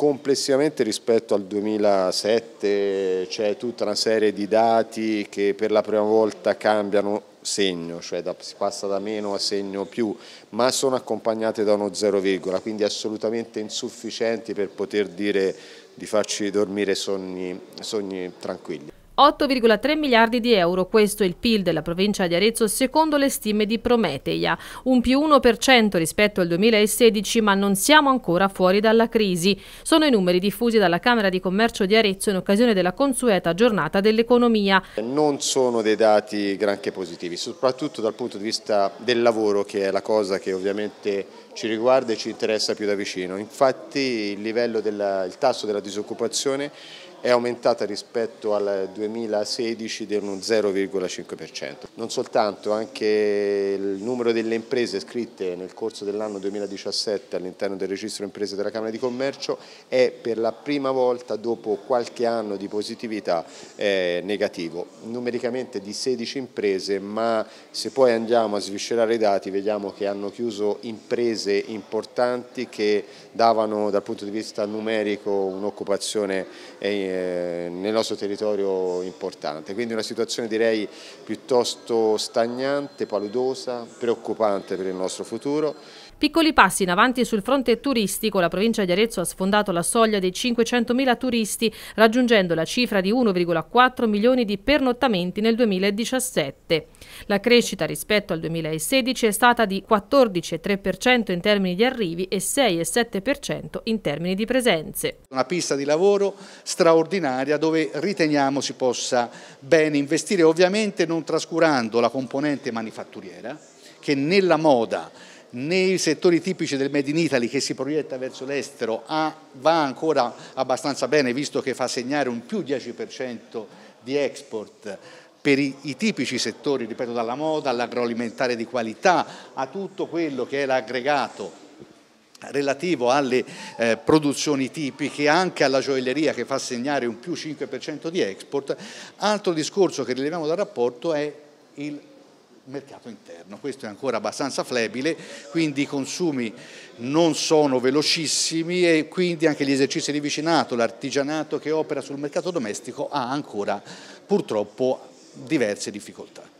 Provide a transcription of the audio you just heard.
complessivamente rispetto al 2007 c'è cioè tutta una serie di dati che per la prima volta cambiano segno, cioè da, si passa da meno a segno più, ma sono accompagnate da uno zero virgola, quindi assolutamente insufficienti per poter dire di farci dormire sogni, sogni tranquilli. 8,3 miliardi di euro, questo è il PIL della provincia di Arezzo secondo le stime di Prometeia, un più 1% rispetto al 2016 ma non siamo ancora fuori dalla crisi. Sono i numeri diffusi dalla Camera di Commercio di Arezzo in occasione della consueta giornata dell'economia. Non sono dei dati granché positivi, soprattutto dal punto di vista del lavoro che è la cosa che ovviamente ci riguarda e ci interessa più da vicino. Infatti il, della, il tasso della disoccupazione è aumentata rispetto al 2016 di 0,5%. Non soltanto, anche il numero delle imprese scritte nel corso dell'anno 2017 all'interno del registro imprese della Camera di Commercio è per la prima volta dopo qualche anno di positività eh, negativo, numericamente di 16 imprese, ma se poi andiamo a sviscerare i dati vediamo che hanno chiuso imprese importanti che davano dal punto di vista numerico un'occupazione eh, eh, nel nostro territorio importante, quindi una situazione direi piuttosto stagnante, paludosa, preoccupante per il nostro futuro. Piccoli passi in avanti sul fronte turistico, la provincia di Arezzo ha sfondato la soglia dei 500.000 turisti, raggiungendo la cifra di 1,4 milioni di pernottamenti nel 2017. La crescita rispetto al 2016 è stata di 14,3% in termini di arrivi e 6,7% in termini di presenze. Una pista di lavoro straordinaria dove riteniamo si possa bene investire, ovviamente non trascurando la componente manifatturiera che nella moda nei settori tipici del Made in Italy che si proietta verso l'estero va ancora abbastanza bene visto che fa segnare un più 10% di export per i, i, tipici settori, ripeto, dalla moda all'agroalimentare di qualità, a tutto quello che è l'aggregato relativo alle eh, produzioni tipiche, anche alla gioielleria che fa segnare un più 5% di export. Altro discorso che rileviamo dal rapporto è il mercato interno. Questo è ancora abbastanza flebile, quindi i consumi non sono velocissimi e quindi anche gli esercizi di vicinato, l'artigianato che opera sul mercato domestico ha ancora purtroppo diverse difficoltà.